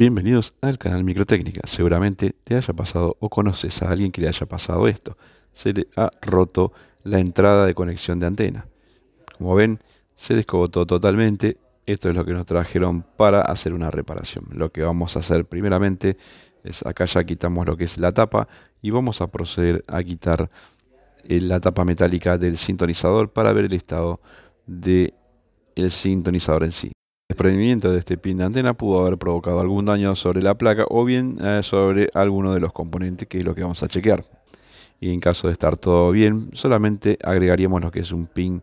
Bienvenidos al canal Microtécnica. Seguramente te haya pasado o conoces a alguien que le haya pasado esto. Se le ha roto la entrada de conexión de antena. Como ven, se descobotó totalmente. Esto es lo que nos trajeron para hacer una reparación. Lo que vamos a hacer primeramente es acá ya quitamos lo que es la tapa y vamos a proceder a quitar eh, la tapa metálica del sintonizador para ver el estado del el sintonizador en sí desprendimiento de este pin de antena pudo haber provocado algún daño sobre la placa o bien eh, sobre alguno de los componentes, que es lo que vamos a chequear. Y en caso de estar todo bien, solamente agregaríamos lo que es un pin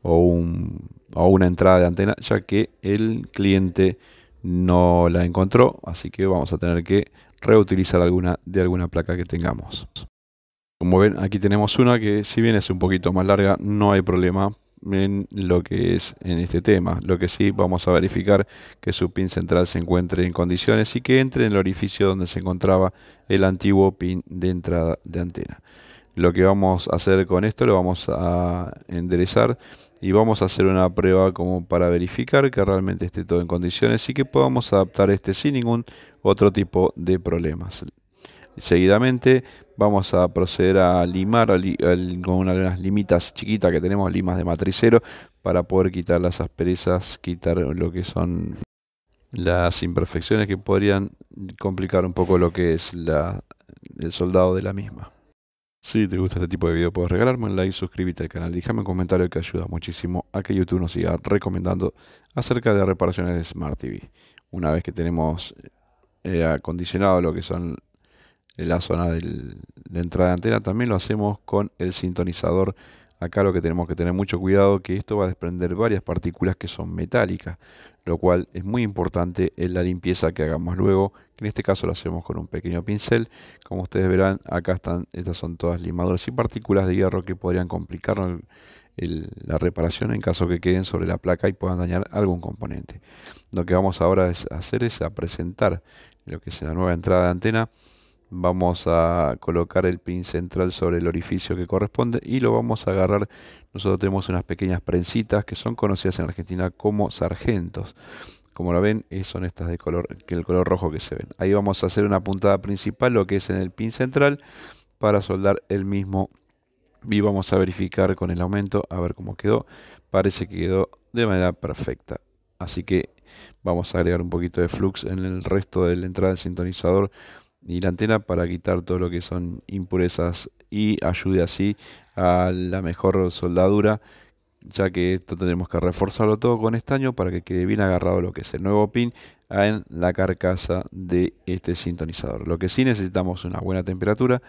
o, un, o una entrada de antena, ya que el cliente no la encontró, así que vamos a tener que reutilizar alguna de alguna placa que tengamos. Como ven, aquí tenemos una que si bien es un poquito más larga, no hay problema en lo que es en este tema. Lo que sí vamos a verificar que su pin central se encuentre en condiciones y que entre en el orificio donde se encontraba el antiguo pin de entrada de antena. Lo que vamos a hacer con esto lo vamos a enderezar y vamos a hacer una prueba como para verificar que realmente esté todo en condiciones y que podamos adaptar este sin ningún otro tipo de problemas. Seguidamente vamos a proceder a limar con una de con unas limitas chiquitas que tenemos, limas de matricero, para poder quitar las asperezas, quitar lo que son las imperfecciones que podrían complicar un poco lo que es la, el soldado de la misma. Si te gusta este tipo de video, puedes regalarme un like, suscríbete al canal, déjame un comentario que ayuda muchísimo a que YouTube nos siga recomendando acerca de reparaciones de Smart TV. Una vez que tenemos eh, acondicionado lo que son en la zona de la entrada de antena. También lo hacemos con el sintonizador. Acá lo que tenemos que tener mucho cuidado que esto va a desprender varias partículas que son metálicas, lo cual es muy importante en la limpieza que hagamos luego, que en este caso lo hacemos con un pequeño pincel. Como ustedes verán, acá están, estas son todas limaduras y partículas de hierro que podrían complicar la reparación en caso que queden sobre la placa y puedan dañar algún componente. Lo que vamos ahora a hacer es a presentar lo que es la nueva entrada de antena vamos a colocar el pin central sobre el orificio que corresponde y lo vamos a agarrar. Nosotros tenemos unas pequeñas prensitas que son conocidas en Argentina como sargentos. Como lo ven, eh, son estas de color, que el color rojo que se ven. Ahí vamos a hacer una puntada principal, lo que es en el pin central, para soldar el mismo. Y vamos a verificar con el aumento, a ver cómo quedó. Parece que quedó de manera perfecta. Así que vamos a agregar un poquito de flux en el resto de la entrada del sintonizador y la antena para quitar todo lo que son impurezas y ayude así a la mejor soldadura ya que esto tenemos que reforzarlo todo con estaño para que quede bien agarrado lo que es el nuevo pin en la carcasa de este sintonizador. Lo que sí necesitamos una buena temperatura.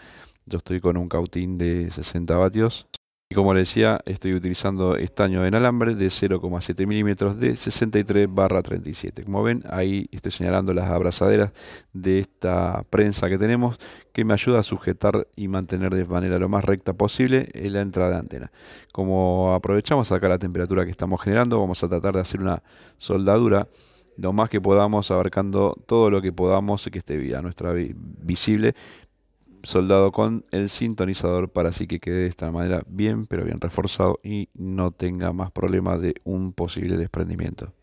Yo estoy con un cautín de 60 vatios y como les decía, estoy utilizando estaño en alambre de 0,7 milímetros de 63 barra 37. Como ven, ahí estoy señalando las abrazaderas de esta prensa que tenemos que me ayuda a sujetar y mantener de manera lo más recta posible eh, la entrada de antena. Como aprovechamos acá la temperatura que estamos generando, vamos a tratar de hacer una soldadura lo más que podamos, abarcando todo lo que podamos que esté a nuestra visible soldado con el sintonizador para así que quede de esta manera bien pero bien reforzado y no tenga más problema de un posible desprendimiento.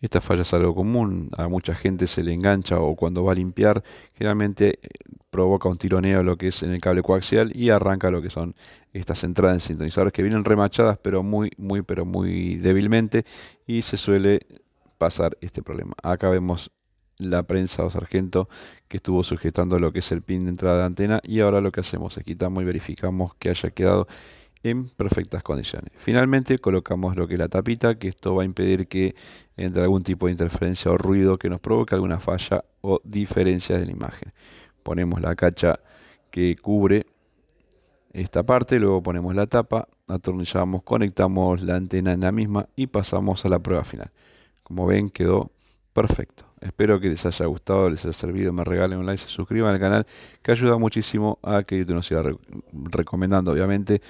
Esta falla es algo común, a mucha gente se le engancha o cuando va a limpiar generalmente eh, provoca un tironeo lo que es en el cable coaxial y arranca lo que son estas entradas en sintonizadores que vienen remachadas pero muy muy pero muy débilmente y se suele pasar este problema. Acá vemos la prensa o sargento que estuvo sujetando lo que es el pin de entrada de antena y ahora lo que hacemos es quitamos y verificamos que haya quedado en perfectas condiciones. Finalmente colocamos lo que es la tapita, que esto va a impedir que entre algún tipo de interferencia o ruido que nos provoque alguna falla o diferencia de la imagen. Ponemos la cacha que cubre esta parte, luego ponemos la tapa, atornillamos, conectamos la antena en la misma y pasamos a la prueba final. Como ven quedó perfecto. Espero que les haya gustado, les haya servido, me regalen un like, se suscriban al canal, que ayuda muchísimo a que YouTube nos siga recomendando, obviamente.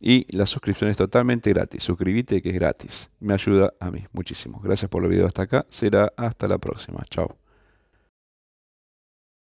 Y la suscripción es totalmente gratis. Suscríbete que es gratis. Me ayuda a mí muchísimo. Gracias por el video hasta acá. Será hasta la próxima. Chao.